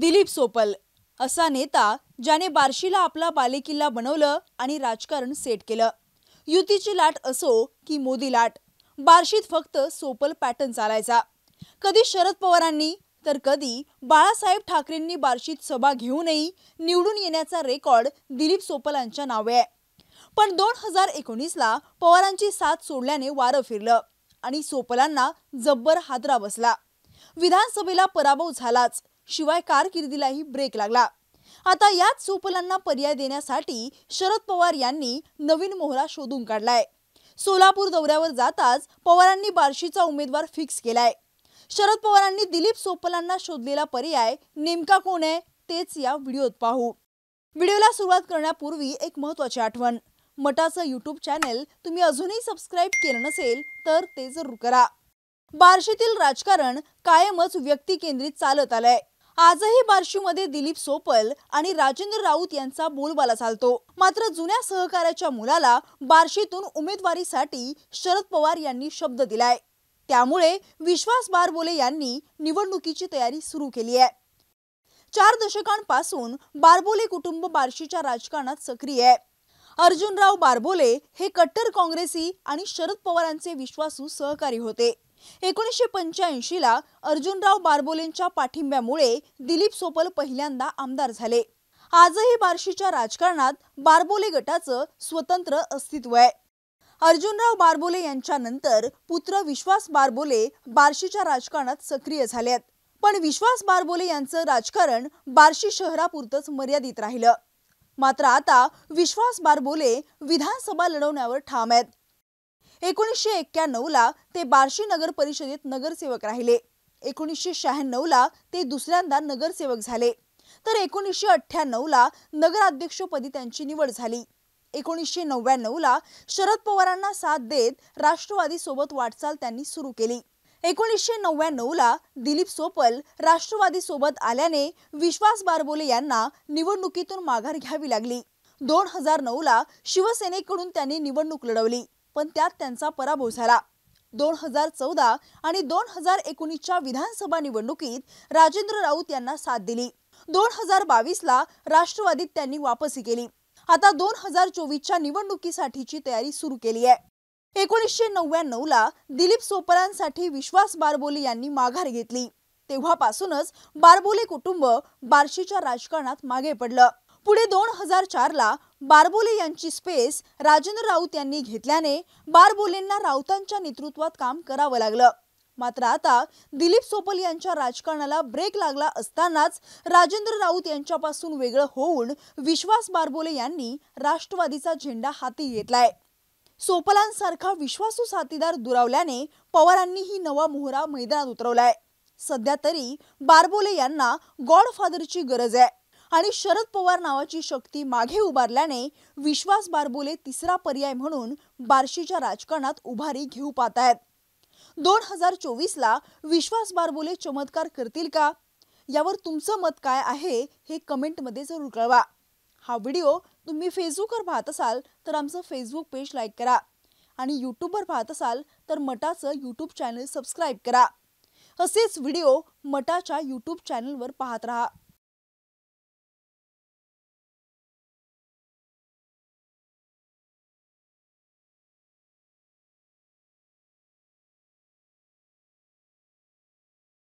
दिलीप सोपल असा नेता ज्याने बार्शीला आपला बालेकिल्ला बनवलं आणि राजकारण सेट केलं युतीची लाट असो की मोदी लाट बार्शीत फक्त सोपल पॅटर्न चालायचा कधी शरद पवारांनी तर कधी बाळासाहेब ठाकरेंनी बार्शीत सभा घेऊनही निवडून येण्याचा रेकॉर्ड दिलीप सोपलांच्या नावे आहे पण दोन हजार एकोणीसला पवारांची साथ सोडल्याने वारं फिरलं आणि सोपलांना जब्बर हादरा बसला विधानसभेला पराभव झालाच शिवाय कारकिर्दीलाही ब्रेक लागला आता याच चोपलांना पर्याय देण्यासाठी शरद पवार यांनी नवीन मोहरा शोधून काढलाय सोलापूर दौऱ्यावर जाताच पवारांनी बार्शीचा उमेदवार फिक्स केलाय शरद पवारांनी दिलीप सोपलांना शोधलेला पर्याय नेमका कोण आहे तेच या व्हिडिओत पाहू व्हिडिओला सुरुवात करण्यापूर्वी एक महत्वाची आठवण मटाचं यूट्यूब चॅनल तुम्ही अजूनही सबस्क्राईब केलं नसेल तर ते जरूर करा बार्शीतील राजकारण कायमच व्यक्ती केंद्रित चालत आलंय आजही बार्शीमध्ये दिलीप सोपल आणि राजेंद्र राऊत यांचा बोलबाला चालतो मात्र जुन्या सहकार्याच्या मुलाला बार्शीतून उमेदवारीसाठी शरद पवार यांनी शब्द दिलाय त्यामुळे विश्वास बारबोले यांनी निवडणुकीची तयारी सुरू केली आहे चार दशकांपासून बारबोले कुटुंब बार्शीच्या राजकारणात सक्रिय आहे अर्जुनराव बारबोले हे कट्टर काँग्रेसी आणि शरद पवारांचे विश्वासू सहकारी होते एकोणीसशे पंच्याऐंशीला अर्जुनराव बारबोलेंच्या पाठिंब्यामुळे दिलीप सोपल पहिल्यांदा आमदार झाले आजही बार्शीच्या राजकारणात बारबोले गटाचं स्वतंत्र अस्तित्व आहे अर्जुनराव बारबोले यांच्यानंतर पुत्र विश्वास बारबोले बार्शीच्या राजकारणात सक्रिय झाल्यात पण विश्वास बारबोले यांचं राजकारण बार्शी शहरापुरतंच मर्यादित राहिलं मात्र आता विश्वास बारबोले विधानसभा लढवण्यावर ठाम आहेत एकोणीसशे ला ते बार्शी नगर परिषदेत नगरसेवक राहिले एकोणीसशे शहाण्णवला ते दुसऱ्यांदा नगरसेवक झाले तर एकोणीसशे ला नगराध्यक्षपदी त्यांची निवड झाली एकोणीसशे नव्याण्णवला शरद पवारांना साथ देत राष्ट्रवादी सोबत वाटचाल त्यांनी सुरू केली एकोणीसशे ला दिलीप सोपल राष्ट्रवादी सोबत आल्याने विश्वास बारबोले यांना निवडणुकीतून माघार घ्यावी लागली दोन हजार नऊला शिवसेनेकडून त्यांनी निवडणूक लढवली पण त्यात त्यांचा पराभव झाला दोन हजार चौदा आणि दोन हजार एकोणीसच्या विधानसभा निवडणुकीत राजेंद्र राऊत यांना साथ दिली दोन हजार बावीसला राष्ट्रवादीत त्यांनी वापसी केली आता दोन हजार चोवीसच्या निवडणुकीसाठीची तयारी सुरू केली आहे एकोणीसशे ला दिलीप सोपरांसाठी विश्वास बारबोले यांनी माघार घेतली तेव्हापासूनच बारबोले कुटुंब बार्शीच्या राजकारणात मागे पडलं पुढे दोन हजार चारला बारबोले यांची स्पेस राजेंद्र राऊत यांनी घेतल्याने बारबोलेंना राऊतांच्या नेतृत्वात काम करावं लागलं मात्र आता दिलीप सोपल यांच्या राजकारणाला ब्रेक लागला असतानाच राजेंद्र राऊत यांच्यापासून वेगळं होऊन विश्वास बारबोले यांनी राष्ट्रवादीचा झेंडा हाती घेतलाय सोपलांसारखा विश्वासू साथीदार दुरावल्याने पवारांनी ही नवा मोहरा मैदानात उतरवलाय सध्या तरी बारबोले यांना गॉडफादरची गरज आहे आणि शरद पवार नावाची शक्ती मागे उभारल्याने विश्वास बारबोले तिसरा पर्याय म्हणून बार्शीच्या राजकारणात उभारी घेऊ पाहत आहेत दोन हजार चोवीसला विश्वास बारबोले चमत्कार करतील का यावर तुमचं मत काय आहे हे कमेंटमध्ये जरूर कळवा हा व्हिडिओ तुम्ही फेसबुकवर पाहत असाल तर आमचं फेसबुक पेज लाईक करा आणि यूट्यूबवर पाहत असाल तर मटाचं यूट्यूब चॅनल सबस्क्राईब करा असेच व्हिडिओ मटाच्या यूट्यूब चॅनलवर पाहत राहा